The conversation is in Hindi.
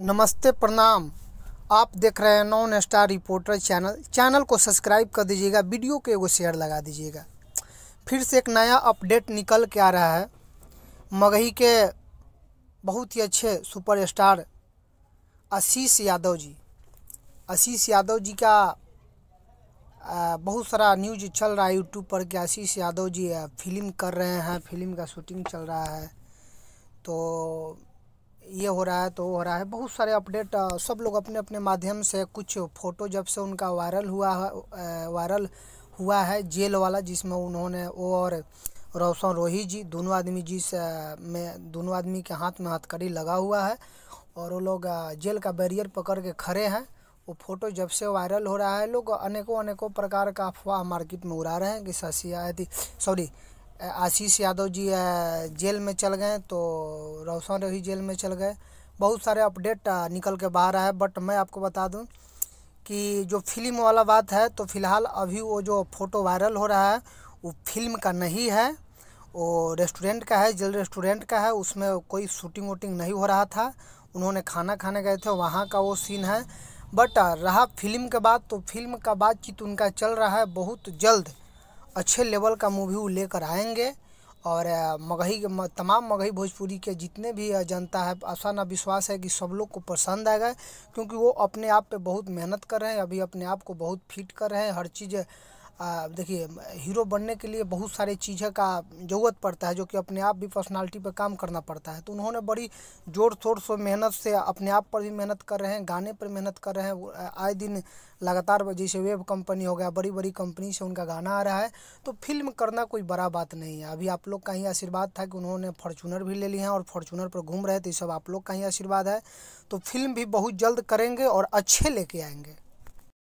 नमस्ते प्रणाम आप देख रहे हैं non star reporter channel channel को सब्सक्राइब कर दीजिएगा वीडियो के एगो शेयर लगा दीजिएगा फिर से एक नया अपडेट निकल के आ रहा है मगही के बहुत ही अच्छे सुपरस्टार आशीष यादव जी आशीष यादव जी का बहुत सारा न्यूज चल रहा है यूट्यूब पर कि आशीष यादव जी फिल्म कर रहे हैं फिल्म का शूटिंग चल रहा है तो ये हो रहा है तो हो रहा है बहुत सारे अपडेट सब लोग अपने अपने माध्यम से कुछ फ़ोटो जब से उनका वायरल हुआ है वायरल हुआ है जेल वाला जिसमें उन्होंने वो और रोशन रोही जी दोनों आदमी जिस में दोनों आदमी के हाथ में हथकड़ी लगा हुआ है और वो लोग जेल का बैरियर पकड़ के खड़े हैं वो फोटो जब से वायरल हो रहा है लोग अनेकों अनेकों प्रकार का अफवाह मार्केट में उड़ा रहे हैं कि शशि सॉरी आशीष यादव जी जेल में चल गए तो रोशन रही जेल में चल गए बहुत सारे अपडेट निकल के बाहर आए बट मैं आपको बता दूं कि जो फिल्म वाला बात है तो फ़िलहाल अभी वो जो फ़ोटो वायरल हो रहा है वो फिल्म का नहीं है वो रेस्टोरेंट का है जेल रेस्टोरेंट का है उसमें कोई शूटिंग वूटिंग नहीं हो रहा था उन्होंने खाना खाने गए थे वहाँ का वो सीन है बट रहा फिल्म के बाद तो फिल्म का बातचीत उनका चल रहा है बहुत जल्द अच्छे लेवल का मूवी वो लेकर आएंगे और मगही तमाम मगही भोजपुरी के जितने भी जनता है आसान विश्वास है कि सब लोग को पसंद आएगा क्योंकि वो अपने आप पे बहुत मेहनत कर रहे हैं अभी अपने आप को बहुत फिट कर रहे हैं हर चीज़ देखिए हीरो बनने के लिए बहुत सारी चीज़ें का ज़रूरत पड़ता है जो कि अपने आप भी पर्सनालिटी पर काम करना पड़ता है तो उन्होंने बड़ी जोर शोर से मेहनत से अपने आप पर भी मेहनत कर रहे हैं गाने पर मेहनत कर रहे हैं आए दिन लगातार जैसे वेब कंपनी हो गया बड़ी बड़ी कंपनी से उनका गाना आ रहा है तो फिल्म करना कोई बड़ा बात नहीं है अभी आप लोग का ही आशीर्वाद था कि उन्होंने फॉर्चूनर भी ले लिया है और फॉर्चूनर पर घूम रहे थे तो सब आप लोग का ही आशीर्वाद है तो फिल्म भी बहुत जल्द करेंगे और अच्छे लेके आएंगे